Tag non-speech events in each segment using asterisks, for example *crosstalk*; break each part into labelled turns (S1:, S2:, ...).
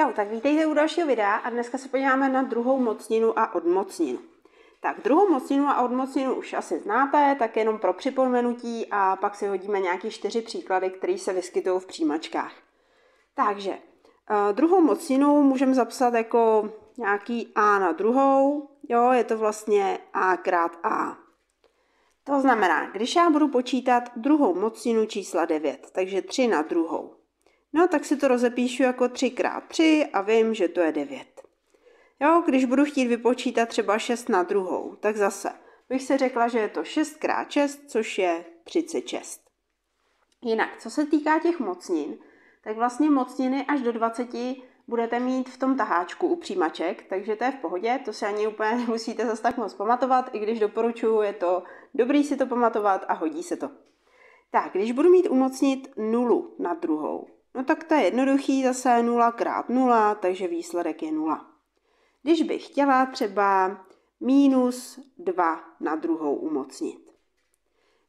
S1: Čau, tak vítejte u dalšího videa a dneska se podíváme na druhou mocninu a odmocninu. Tak druhou mocninu a odmocninu už asi znáte, tak jenom pro připomenutí a pak si hodíme nějaký čtyři příklady, které se vyskytují v příjmačkách. Takže eh, druhou mocninu můžeme zapsat jako nějaký a na druhou, jo, je to vlastně a krát a. To znamená, když já budu počítat druhou mocninu čísla 9, takže 3 na druhou, No tak si to rozepíšu jako 3x3 a vím, že to je 9. Jo, když budu chtít vypočítat třeba 6 na druhou, tak zase bych se řekla, že je to 6x6, což je 36. Jinak, co se týká těch mocnin, tak vlastně mocniny až do 20 budete mít v tom taháčku u přímaček, takže to je v pohodě, to si ani úplně *laughs* nemusíte zase tak moc pamatovat, i když doporučuju, je to dobrý si to pamatovat a hodí se to. Tak, když budu mít umocnit nulu na druhou, No tak to je jednoduchý, zase 0 krát 0, takže výsledek je 0. Když bych chtěla třeba minus 2 na druhou umocnit.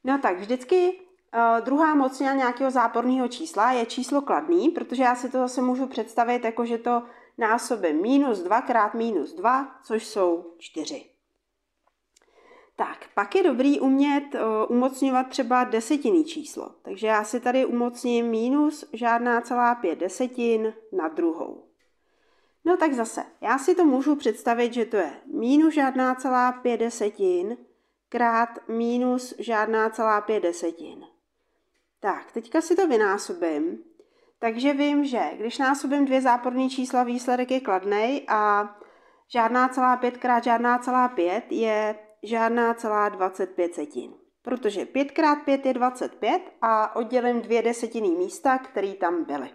S1: No tak vždycky eh, druhá mocnina nějakého záporného čísla je číslo kladný, protože já si to zase můžu představit jako, že to násobím minus 2 krát minus 2, což jsou 4. Pak je dobrý umět eh, umocňovat třeba desetinný číslo. Takže já si tady umocním minus žádná celá pět desetin na druhou. No tak zase, já si to můžu představit, že to je minus žádná celá pět desetin krát minus žádná celá pět desetin. Tak, teďka si to vynásobím. Takže vím, že když násobím dvě záporné čísla, výsledek je kladnej a žádná celá pět krát žádná celá pět je žádná celá 25 setin. Protože 5x5 je 25 a oddělím dvě desetiny místa, které tam byly.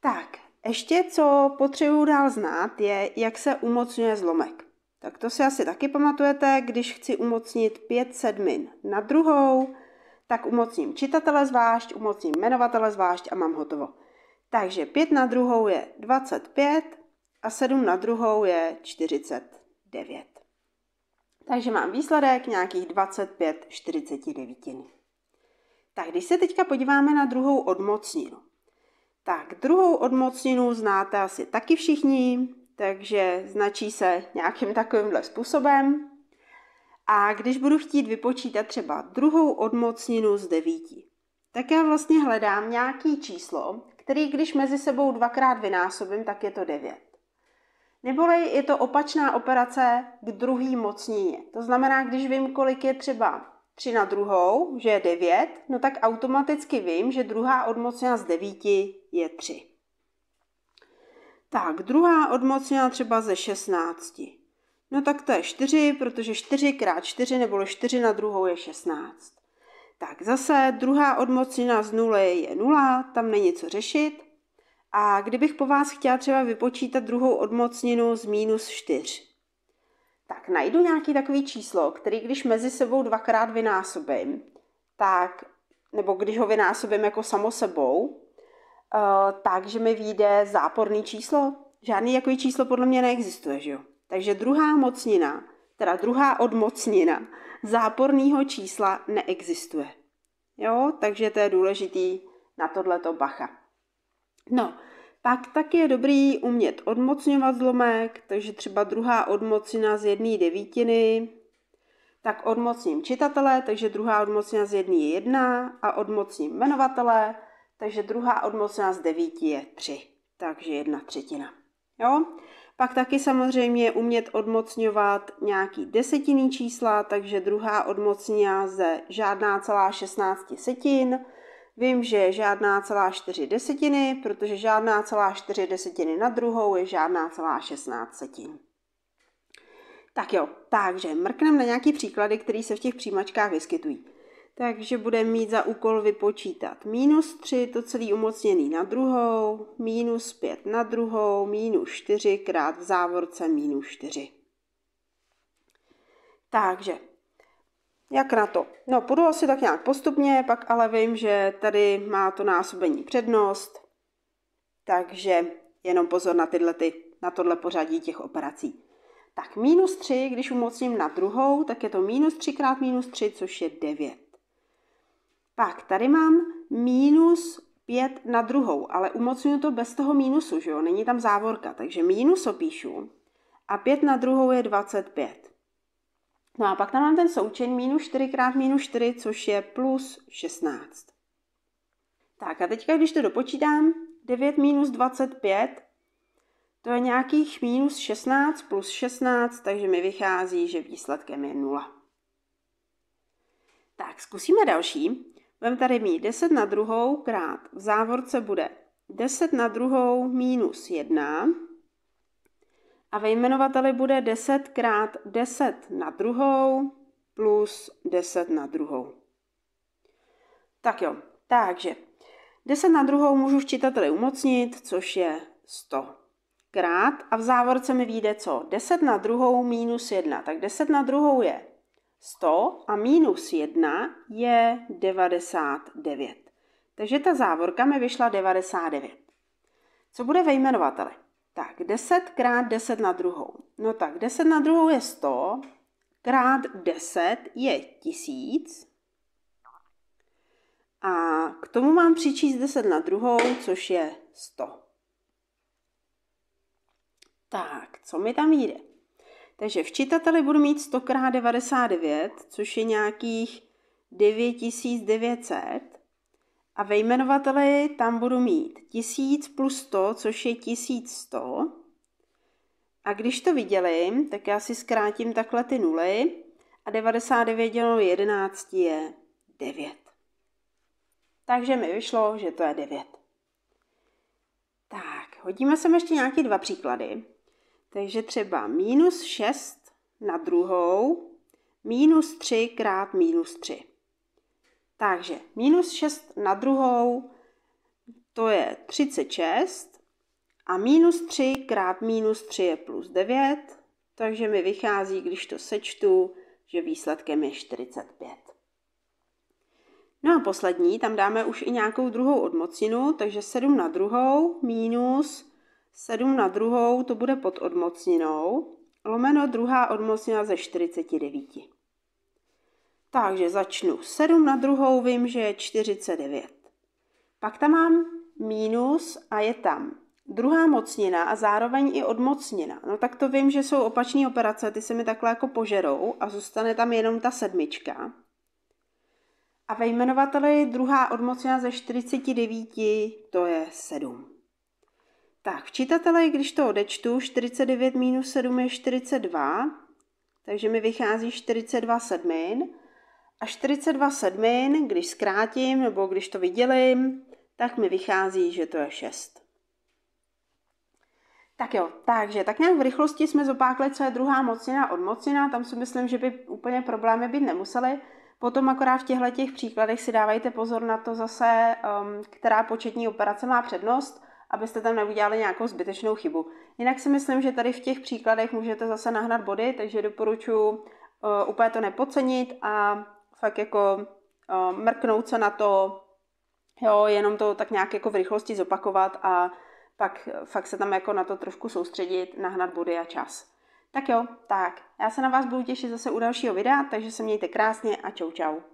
S1: Tak, ještě co potřebuji dál znát, je, jak se umocňuje zlomek. Tak to si asi taky pamatujete, když chci umocnit pět sedmin na druhou, tak umocním čitatele zvlášť, umocním jmenovatele zvlášť a mám hotovo. Takže 5 na druhou je 25 a 7 na druhou je 49. Takže mám výsledek nějakých 25 49. Tak když se teďka podíváme na druhou odmocninu. Tak druhou odmocninu znáte asi taky všichni, takže značí se nějakým takovýmhle způsobem. A když budu chtít vypočítat třeba druhou odmocninu z devíti, tak já vlastně hledám nějaký číslo, který když mezi sebou dvakrát vynásobím, tak je to 9. Neboli je to opačná operace k druhý mocnině. To znamená, když vím, kolik je třeba 3 na druhou, že je 9, no tak automaticky vím, že druhá odmocnina z 9 je 3. Tak, druhá odmocnina třeba ze 16. No tak to je 4, protože 4 x 4 nebo 4 na druhou je 16. Tak zase druhá odmocnina z 0 je 0, tam není co řešit. A kdybych po vás chtěla třeba vypočítat druhou odmocninu z minus 4, tak najdu nějaký takový číslo, který když mezi sebou dvakrát vynásobím, tak, nebo když ho vynásobím jako samo sebou, uh, takže mi vyjde záporný číslo. Žádný takový číslo podle mě neexistuje, že jo? Takže druhá mocnina, teda druhá odmocnina záporného čísla neexistuje. Jo, takže to je důležitý na tohleto bacha. No, pak tak je dobrý umět odmocňovat zlomek, takže třeba druhá odmocnina z jedné devítiny, tak odmocním čitatele, takže druhá odmocnina z jedné je jedna a odmocním jmenovatele, takže druhá odmocnina z devíti je tři, takže jedna třetina. Jo? Pak taky samozřejmě umět odmocňovat nějaký desetinný čísla, takže druhá odmocnina ze žádná celá šestnácti setin, Vím, že je žádná celá 4 desetiny, protože žádná celá 4 desetiny na druhou je žádná celá 16 setin. Tak jo, takže mrkneme na nějaký příklady, které se v těch přijímačkách vyskytují. Takže budeme mít za úkol vypočítat minus 3, to celý umocněný na druhou, minus 5 na druhou, minus 4 krát v závorce minus 4. Takže jak na to? No, půjdu asi tak nějak postupně, pak ale vím, že tady má to násobení přednost, takže jenom pozor na tyhle ty, na tohle pořadí těch operací. Tak minus 3, když umocním na druhou, tak je to minus 3 krát minus 3, což je 9. Pak tady mám minus 5 na druhou, ale umocňuju to bez toho mínusu, že jo? Není tam závorka, takže minus opíšu a 5 na druhou je 25. No a pak tam mám ten součin minus 4 krát minus 4, což je plus 16. Tak a teďka, když to dopočítám, 9 minus 25, to je nějakých minus 16 plus 16, takže mi vychází, že výsledkem je 0. Tak, zkusíme další. Budeme tady mít 10 na druhou krát. V závorce bude 10 na druhou minus 1 a ve jmenovateli bude 10 krát 10 na druhou plus 10 na druhou. Tak jo, takže 10 na druhou můžu v čitateli umocnit, což je 100 krát a v závorce mi vyjde co? 10 na druhou minus 1, tak 10 na druhou je 100 a minus 1 je 99. Takže ta závorka mi vyšla 99. Co bude ve jmenovateli? Tak 10 krát 10 na druhou. No tak 10 na druhou je 100, krát 10 je 1000. A k tomu mám přičíst 10 na druhou, což je 100. Tak, co mi tam jde? Takže v čitateli budu mít 100 krát 99, což je nějakých 9900. A ve jmenovateli tam budu mít 1000 plus 100, což je 1100. A když to vydělím, tak já si zkrátím takhle ty nuly a 99 děleno 11 je 9. Takže mi vyšlo, že to je 9. Tak, hodíme sem ještě nějaké dva příklady. Takže třeba minus 6 na druhou, minus 3 krát minus 3. Takže minus 6 na druhou, to je 36. A minus 3 krát minus 3 je plus 9. Takže mi vychází, když to sečtu, že výsledkem je 45. No a poslední, tam dáme už i nějakou druhou odmocinu, takže 7 na druhou minus 7 na druhou, to bude pod odmocninou, lomeno druhá odmocnina ze 49. Takže začnu 7 na druhou, vím, že je 49. Pak tam mám mínus a je tam druhá mocnina a zároveň i odmocnina. No tak to vím, že jsou opační operace, ty se mi takhle jako požerou a zůstane tam jenom ta sedmička. A ve jmenovateli druhá odmocnina ze 49, to je 7. Tak, v čitateli, když to odečtu, 49 minus 7 je 42, takže mi vychází 42 sedmin. A 42 sedmin, když zkrátím nebo když to vydělím, tak mi vychází, že to je 6. Tak jo, takže tak nějak v rychlosti jsme zopákli, co je druhá mocnina od mocnina, tam si myslím, že by úplně problémy být nemusely. Potom akorát v těchto těch příkladech si dávajte pozor na to zase, um, která početní operace má přednost, abyste tam neudělali nějakou zbytečnou chybu. Jinak si myslím, že tady v těch příkladech můžete zase nahnat body, takže doporučuji uh, úplně to nepocenit a fakt jako uh, mrknout se na to, jo, jenom to tak nějak jako v rychlosti zopakovat a pak fakt se tam jako na to trošku soustředit, nahnat body a čas. Tak jo, tak, já se na vás budu těšit zase u dalšího videa, takže se mějte krásně a čau čau.